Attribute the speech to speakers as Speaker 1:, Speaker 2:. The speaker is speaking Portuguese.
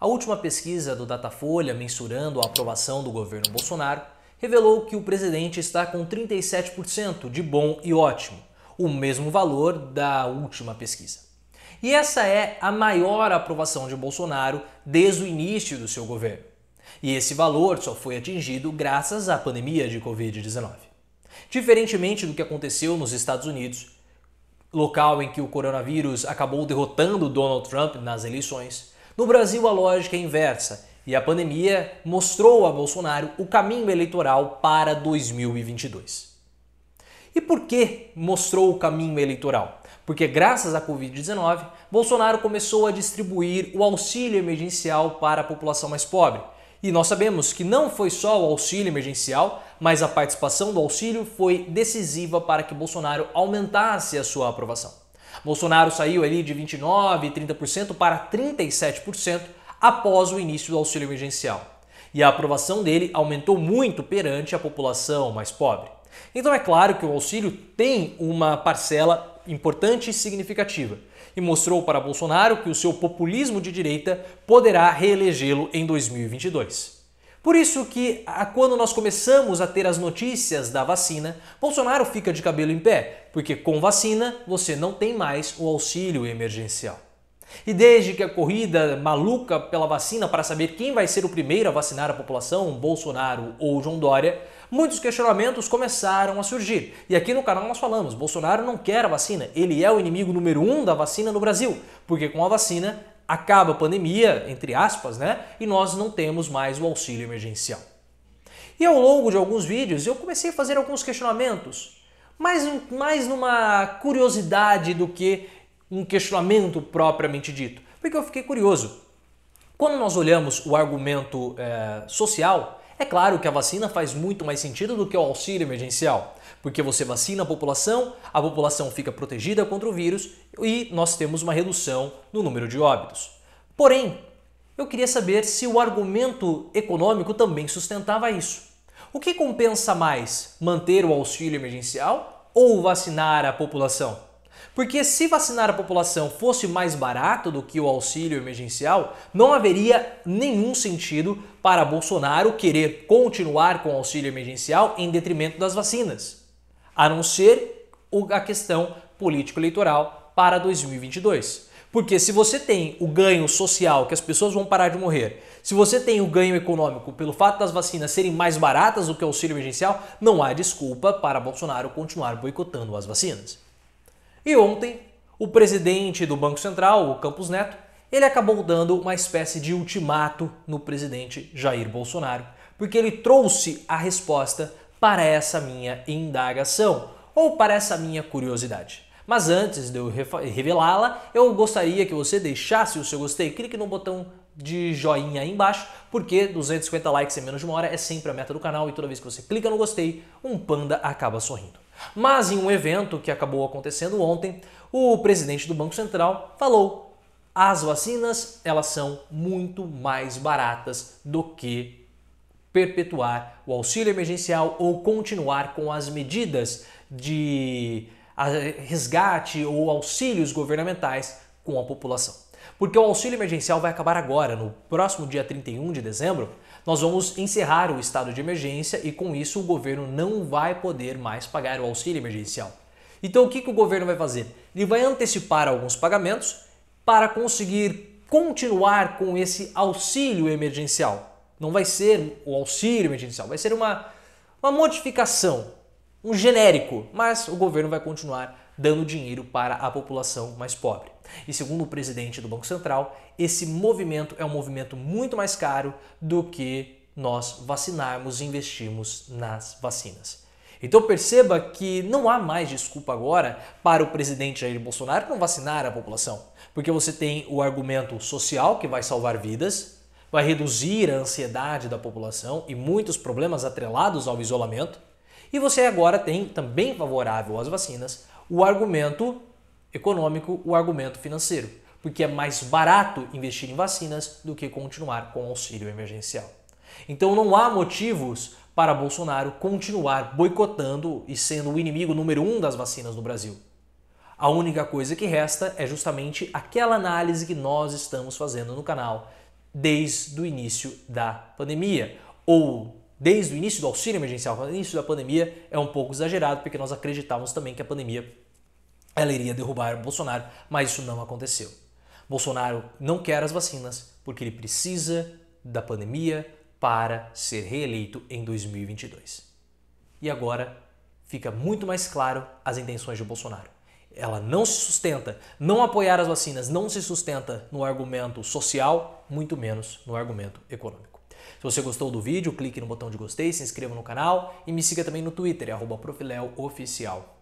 Speaker 1: A última pesquisa do Datafolha, mensurando a aprovação do governo Bolsonaro, revelou que o presidente está com 37% de bom e ótimo, o mesmo valor da última pesquisa. E essa é a maior aprovação de Bolsonaro desde o início do seu governo. E esse valor só foi atingido graças à pandemia de Covid-19. Diferentemente do que aconteceu nos Estados Unidos, local em que o coronavírus acabou derrotando Donald Trump nas eleições, no Brasil, a lógica é inversa e a pandemia mostrou a Bolsonaro o caminho eleitoral para 2022. E por que mostrou o caminho eleitoral? Porque, graças à Covid-19, Bolsonaro começou a distribuir o auxílio emergencial para a população mais pobre. E nós sabemos que não foi só o auxílio emergencial, mas a participação do auxílio foi decisiva para que Bolsonaro aumentasse a sua aprovação. Bolsonaro saiu ali de 29%, 30% para 37% após o início do auxílio emergencial. E a aprovação dele aumentou muito perante a população mais pobre. Então é claro que o auxílio tem uma parcela importante e significativa e mostrou para Bolsonaro que o seu populismo de direita poderá reelegê-lo em 2022. Por isso que quando nós começamos a ter as notícias da vacina, Bolsonaro fica de cabelo em pé, porque com vacina você não tem mais o auxílio emergencial. E desde que a corrida maluca pela vacina para saber quem vai ser o primeiro a vacinar a população, Bolsonaro ou João Dória, muitos questionamentos começaram a surgir. E aqui no canal nós falamos: Bolsonaro não quer a vacina, ele é o inimigo número um da vacina no Brasil, porque com a vacina acaba a pandemia, entre aspas, né? E nós não temos mais o auxílio emergencial. E ao longo de alguns vídeos eu comecei a fazer alguns questionamentos, mais, mais numa curiosidade do que um questionamento propriamente dito, porque eu fiquei curioso. Quando nós olhamos o argumento é, social, é claro que a vacina faz muito mais sentido do que o auxílio emergencial, porque você vacina a população, a população fica protegida contra o vírus e nós temos uma redução no número de óbitos. Porém, eu queria saber se o argumento econômico também sustentava isso. O que compensa mais, manter o auxílio emergencial ou vacinar a população? Porque se vacinar a população fosse mais barato do que o auxílio emergencial, não haveria nenhum sentido para Bolsonaro querer continuar com o auxílio emergencial em detrimento das vacinas, a não ser a questão político-eleitoral para 2022. Porque se você tem o ganho social, que as pessoas vão parar de morrer, se você tem o ganho econômico pelo fato das vacinas serem mais baratas do que o auxílio emergencial, não há desculpa para Bolsonaro continuar boicotando as vacinas. E ontem, o presidente do Banco Central, o Campos Neto, ele acabou dando uma espécie de ultimato no presidente Jair Bolsonaro, porque ele trouxe a resposta para essa minha indagação ou para essa minha curiosidade. Mas antes de eu revelá-la, eu gostaria que você deixasse o seu gostei, clique no botão de joinha aí embaixo, porque 250 likes em menos de uma hora é sempre a meta do canal e toda vez que você clica no gostei, um panda acaba sorrindo. Mas em um evento que acabou acontecendo ontem, o presidente do Banco Central falou: as vacinas elas são muito mais baratas do que perpetuar o auxílio emergencial ou continuar com as medidas de resgate ou auxílios governamentais com a população porque o auxílio emergencial vai acabar agora, no próximo dia 31 de dezembro. Nós vamos encerrar o estado de emergência e com isso o governo não vai poder mais pagar o auxílio emergencial. Então o que, que o governo vai fazer? Ele vai antecipar alguns pagamentos para conseguir continuar com esse auxílio emergencial. Não vai ser o auxílio emergencial, vai ser uma, uma modificação, um genérico, mas o governo vai continuar dando dinheiro para a população mais pobre. E segundo o presidente do Banco Central, esse movimento é um movimento muito mais caro do que nós vacinarmos e investirmos nas vacinas. Então perceba que não há mais desculpa agora para o presidente Jair Bolsonaro não vacinar a população, porque você tem o argumento social que vai salvar vidas, vai reduzir a ansiedade da população e muitos problemas atrelados ao isolamento, e você agora tem também favorável às vacinas o argumento econômico, o argumento financeiro, porque é mais barato investir em vacinas do que continuar com auxílio emergencial. Então não há motivos para Bolsonaro continuar boicotando e sendo o inimigo número um das vacinas no Brasil. A única coisa que resta é justamente aquela análise que nós estamos fazendo no canal desde o início da pandemia, ou desde o início do auxílio emergencial, no início da pandemia, é um pouco exagerado, porque nós acreditávamos também que a pandemia ela iria derrubar o Bolsonaro, mas isso não aconteceu. Bolsonaro não quer as vacinas porque ele precisa da pandemia para ser reeleito em 2022. E agora fica muito mais claro as intenções de Bolsonaro. Ela não se sustenta, não apoiar as vacinas não se sustenta no argumento social, muito menos no argumento econômico. Se você gostou do vídeo, clique no botão de gostei, se inscreva no canal e me siga também no Twitter, é